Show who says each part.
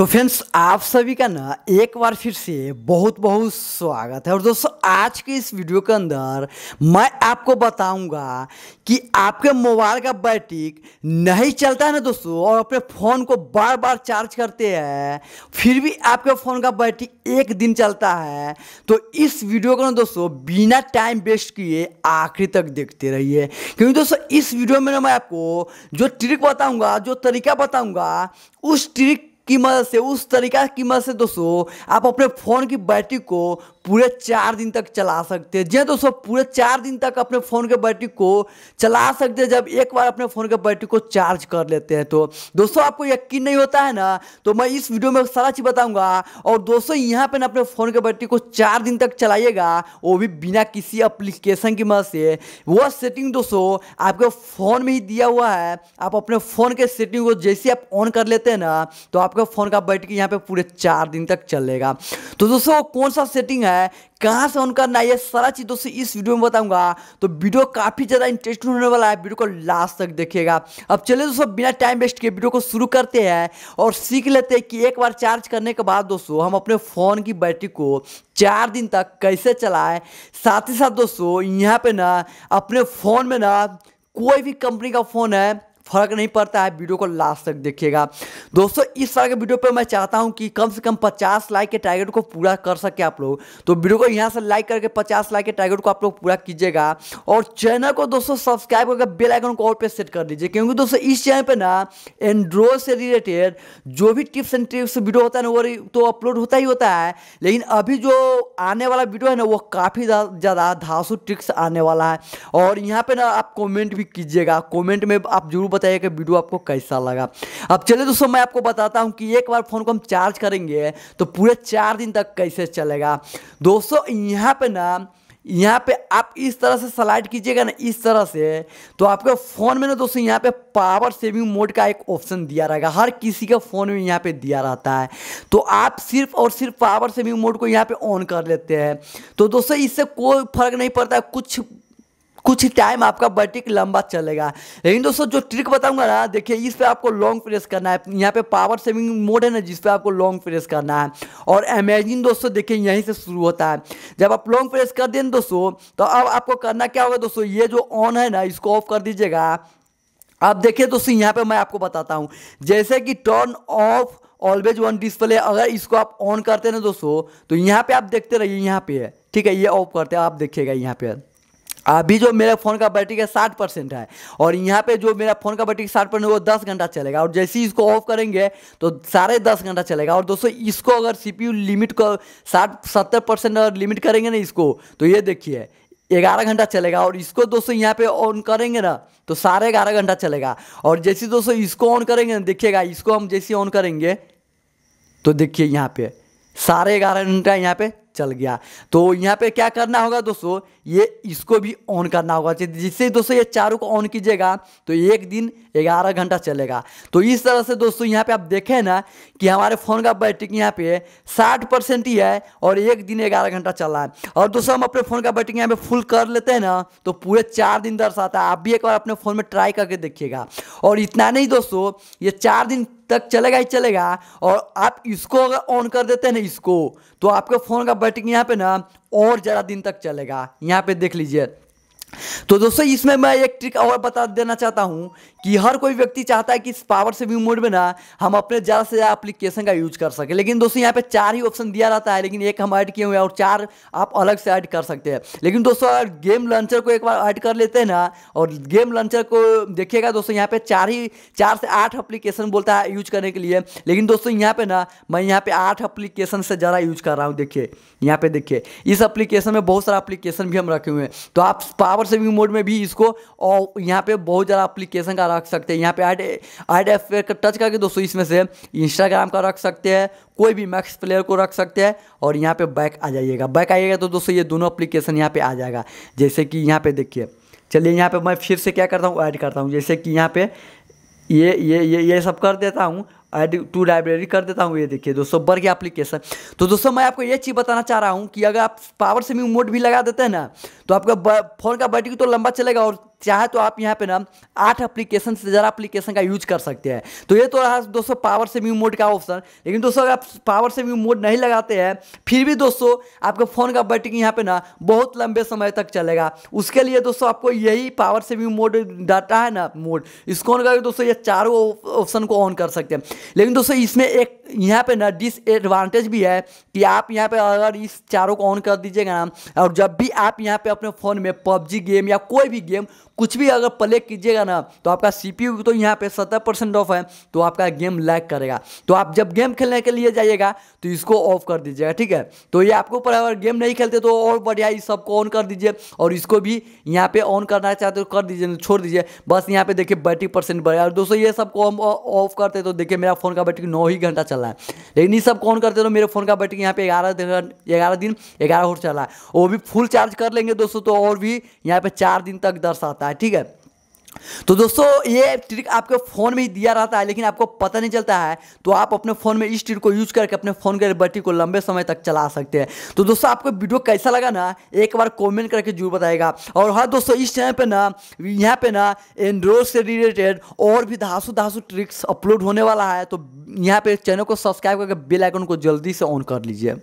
Speaker 1: तो फ्रेंड्स आप सभी का ना एक बार फिर से बहुत बहुत स्वागत है और दोस्तों आज के इस वीडियो के अंदर मैं आपको बताऊंगा कि आपके मोबाइल का बैटरी नहीं चलता है ना दोस्तों और अपने फ़ोन को बार बार चार्ज करते हैं फिर भी आपके फ़ोन का बैटरी एक दिन चलता है तो इस वीडियो को ना दोस्तों बिना टाइम वेस्ट किए आखिर तक देखते रहिए क्योंकि दोस्तों इस वीडियो में ना मैं आपको जो ट्रिक बताऊँगा जो तरीका बताऊँगा उस ट्रिक की मदद से उस तरीका की मदद से दोस्तों आप अपने फ़ोन की बैटरी को पूरे चार दिन तक चला सकते हैं जी हाँ दोस्तों पूरे चार दिन तक अपने फ़ोन के बैटरी को चला सकते हैं जब एक बार अपने फ़ोन के बैटरी को चार्ज कर लेते हैं तो दोस्तों आपको यकीन नहीं होता है ना तो मैं इस वीडियो में सारा चीज़ बताऊंगा और दोस्तों यहाँ पे ना अपने फ़ोन के बैटरी को चार दिन तक चलाइएगा वो भी बिना किसी अप्लीकेशन की मदद से वो सेटिंग दोस्तों आपके फ़ोन में ही दिया हुआ है आप अपने फ़ोन के सेटिंग को जैसे आप ऑन कर लेते हैं ना तो आपके फ़ोन का बैटरी यहाँ पर पूरे चार दिन तक चलेगा तो दोस्तों कौन सा सेटिंग है है कहाँ से ऑन करना है ये सारा चीज़ दोस्तों इस वीडियो में बताऊंगा तो वीडियो काफ़ी ज़्यादा इंटरेस्टिंग होने वाला है वीडियो को लास्ट तक देखिएगा अब चलिए दोस्तों बिना टाइम वेस्ट किए वीडियो को शुरू करते हैं और सीख लेते हैं कि एक बार चार्ज करने के बाद दोस्तों हम अपने फ़ोन की बैटरी को चार दिन तक कैसे चलाएं साथ ही साथ दोस्तों यहाँ पर ना अपने फ़ोन में ना कोई भी कंपनी का फ़ोन है फर्क नहीं पड़ता है वीडियो को लास्ट तक देखिएगा दोस्तों इस तरह के वीडियो पर मैं चाहता हूँ कि कम से कम पचास लाइक के टारगेट को पूरा कर सके आप लोग तो वीडियो को यहाँ से लाइक करके पचास लाइक के टारगेट को आप लोग पूरा कीजिएगा और चैनल को दोस्तों सब्सक्राइब करके बेल आइकन को और पे सेट कर दीजिए क्योंकि दोस्तों इस चैनल पर ना एंड्रॉयड से रिलेटेड जो भी टिप्स एंड ट्रिक्स वीडियो होता है ना वो तो अपलोड होता ही होता है लेकिन अभी जो आने वाला वीडियो है ना वो काफ़ी ज़्यादा धासु ट्रिक्स आने वाला है और यहाँ पर ना आप कॉमेंट भी कीजिएगा कॉमेंट में आप जरूर बताइए कि वीडियो आपको कैसा लगा अब चलिए दोस्तों मैं आपको बताता हूँ कि एक बार फ़ोन को हम चार्ज करेंगे तो पूरे चार दिन तक कैसे चलेगा दोस्तों यहाँ पर ना यहाँ पे आप इस तरह से स्लाइड कीजिएगा ना इस तरह से तो आपके फ़ोन में ना दोस्तों यहाँ पे पावर सेविंग मोड का एक ऑप्शन दिया रहेगा हर किसी के फ़ोन में यहाँ पे दिया रहता है तो आप सिर्फ और सिर्फ पावर सेविंग मोड को यहाँ पे ऑन कर लेते हैं तो दोस्तों इससे कोई फर्क नहीं पड़ता कुछ कुछ ही टाइम आपका बैटिक लंबा चलेगा लेकिन दोस्तों जो ट्रिक बताऊंगा ना देखिए इस पे आपको लॉन्ग प्रेस करना है यहाँ पे पावर सेविंग मोड है ना जिस पे आपको लॉन्ग प्रेस करना है और अमेजिंग दोस्तों देखिए यहीं से शुरू होता है जब आप लॉन्ग प्रेस कर दें दोस्तों तो अब आपको करना क्या होगा दोस्तों ये जो ऑन है ना इसको ऑफ कर दीजिएगा अब देखिए दोस्तों यहाँ पे मैं आपको बताता हूँ जैसे कि turn off always on display अगर इसको आप ऑन करते ना दोस्तों तो यहाँ पे आप देखते रहिए यहाँ पे ठीक है ये ऑफ करते हैं आप देखिएगा यहाँ पे अभी जो मेरे फ़ोन का बैटरी का साठ परसेंट है और यहाँ पे जो मेरा फ़ोन का बैटरी साठ परसेंट वो दस घंटा चलेगा और जैसे ही इसको ऑफ करेंगे तो साढ़े दस घंटा चलेगा और दोस्तों इसको अगर सीपीयू लिमिट को साठ सत्तर परसेंट अगर लिमिट करेंगे ना इसको तो ये देखिए ग्यारह घंटा चलेगा और इसको दोस्तों यहाँ पे ऑन करेंगे ना तो साढ़े ग्यारह घंटा चलेगा और जैसे दोस्तों इसको ऑन करेंगे ना देखिएगा इसको हम जैसे ऑन करेंगे तो देखिए यहाँ पे साढ़े ग्यारह घंटा यहाँ पे चल गया तो यहाँ पे क्या करना होगा दोस्तों ये इसको भी ऑन करना होगा जिससे दोस्तों ये चारों को ऑन कीजिएगा तो एक दिन ग्यारह घंटा चलेगा तो इस तरह से दोस्तों यहाँ पे आप देखें ना कि हमारे फ़ोन का बैटरी यहाँ पे साठ परसेंट ही है और एक दिन ग्यारह घंटा चल रहा है और दोस्तों हम अपने फ़ोन का बैटरी यहाँ पे फुल कर लेते हैं ना तो पूरे चार दिन दर्शाता है आप भी एक बार अपने फ़ोन में ट्राई करके देखिएगा और इतना नहीं दोस्तों ये चार दिन तक चलेगा ही चलेगा और आप इसको अगर ऑन कर देते हैं ना इसको तो आपके फ़ोन का बैटरी यहाँ पे ना और ज़्यादा दिन तक चलेगा यहाँ पे देख लीजिए तो दोस्तों इसमें मैं एक ट्रिक और बता देना चाहता हूं कि हर कोई व्यक्ति चाहता है कि इस पावर से व्यू मोड में ना हम अपने ज़्यादा से ज़्यादा एप्लीकेशन का यूज कर सके लेकिन दोस्तों यहाँ पे चार ही ऑप्शन दिया रहता है लेकिन एक हम ऐड किए हुए हैं और चार आप अलग से ऐड कर सकते हैं लेकिन दोस्तों अगर गेम लॉन्चर को एक बार ऐड कर लेते हैं ना और गेम लॉन्चर को देखिएगा दोस्तों यहाँ पे चार ही चार से आठ अप्लीकेशन बोलता है यूज करने के लिए लेकिन दोस्तों यहाँ पे ना मैं यहाँ पे आठ अप्लीकेशन से ज़्यादा यूज कर रहा हूँ देखिए यहाँ पे देखिए इस अप्लीकेशन में बहुत सारा अप्लीकेशन भी हम रखे हुए हैं तो आप पावर पावर सेविंग मोड में भी इसको और यहाँ पे बहुत ज़्यादा अप्लीकेशन का रख सकते हैं यहाँ पे ऐड ऐड एफ का टच करके दोस्तों इसमें से इंस्टाग्राम का रख सकते हैं कोई भी मैक्स प्लेयर को रख सकते हैं और यहाँ पे बैक आ जाइएगा बैक आइएगा तो दोस्तों ये दोनों अप्लीकेशन यहाँ पे आ जाएगा जैसे कि यहाँ पर देखिए चलिए यहाँ पे मैं फिर से क्या करता हूँ ऐड करता हूँ जैसे कि यहाँ पे ये ये ये ये सब कर देता हूँ ऐड टू लाइब्रेरी कर देता हूँ ये देखिए दोस्तों बढ़ गया एप्लीकेशन तो दोस्तों मैं आपको ये चीज़ बताना चाह रहा हूँ कि अगर आप पावर सेविंग मोड भी लगा देते हैं ना तो आपका फ़ोन का बैटरी तो लंबा चलेगा और चाहे तो आप यहाँ पे ना आठ एप्लीकेशन से ज़्यादा एप्लीकेशन का यूज कर सकते हैं तो ये तो रहा दोस्तों पावर सेविंग मोड का ऑप्शन लेकिन दोस्तों अगर आप पावर सेविंग मोड नहीं लगाते हैं फिर भी दोस्तों आपके फ़ोन का बैटरी यहाँ पे ना बहुत लंबे समय तक चलेगा उसके लिए दोस्तों आपको यही पावर सेविंग मोड डाटा है ना मोड इसको ऑन करके दोस्तों ये चारों ऑप्शन को ऑन कर सकते हैं लेकिन दोस्तों इसमें एक यहाँ पे ना डिसएडवांटेज भी है कि आप यहाँ पे अगर इस चारों को ऑन कर दीजिएगा ना और जब भी आप यहाँ पे अपने फ़ोन में पबजी गेम या कोई भी गेम कुछ भी अगर प्ले कीजिएगा ना तो आपका सी तो यहाँ पे सत्तर परसेंट ऑफ है तो आपका गेम लैग करेगा तो आप जब गेम खेलने के लिए जाइएगा तो इसको ऑफ कर दीजिएगा ठीक है तो ये आपके ऊपर अगर गेम नहीं खेलते तो और बढ़िया इस सबको ऑन कर दीजिए और इसको भी यहाँ पे ऑन करना चाहते हो कर दीजिए छोड़ दीजिए बस यहाँ पे देखिए बैटरी परसेंट बढ़िया और दोस्तों ये सबको हम ऑफ करते तो देखिए मेरा फ़ोन का बैटरी नौ ही घंटा चल रहा है लेकिन ये सब कौन करते हो तो मेरे फ़ोन का बैटरी यहाँ पे ग्यारह ग्यारह दिन ग्यारह घंटा चल रहा है वो भी फुल चार्ज कर लेंगे दोस्तों तो और भी यहाँ पे चार दिन तक दर्शाता है ठीक है तो दोस्तों ये ट्रिक आपके फ़ोन में ही दिया रहता है लेकिन आपको पता नहीं चलता है तो आप अपने फ़ोन में इस ट्रिक को यूज करके अपने फ़ोन के बैटरी को लंबे समय तक चला सकते हैं तो दोस्तों आपको वीडियो कैसा लगा ना एक बार कमेंट करके जरूर बताएगा और हाँ दोस्तों इस चैनल पर ना यहाँ पे ना एंड्रॉयड से रिलेटेड और भी धासु धासु ट्रिक्स अपलोड होने वाला है तो यहाँ पर चैनल को सब्सक्राइब करके बेलाइकन को जल्दी से ऑन कर लीजिए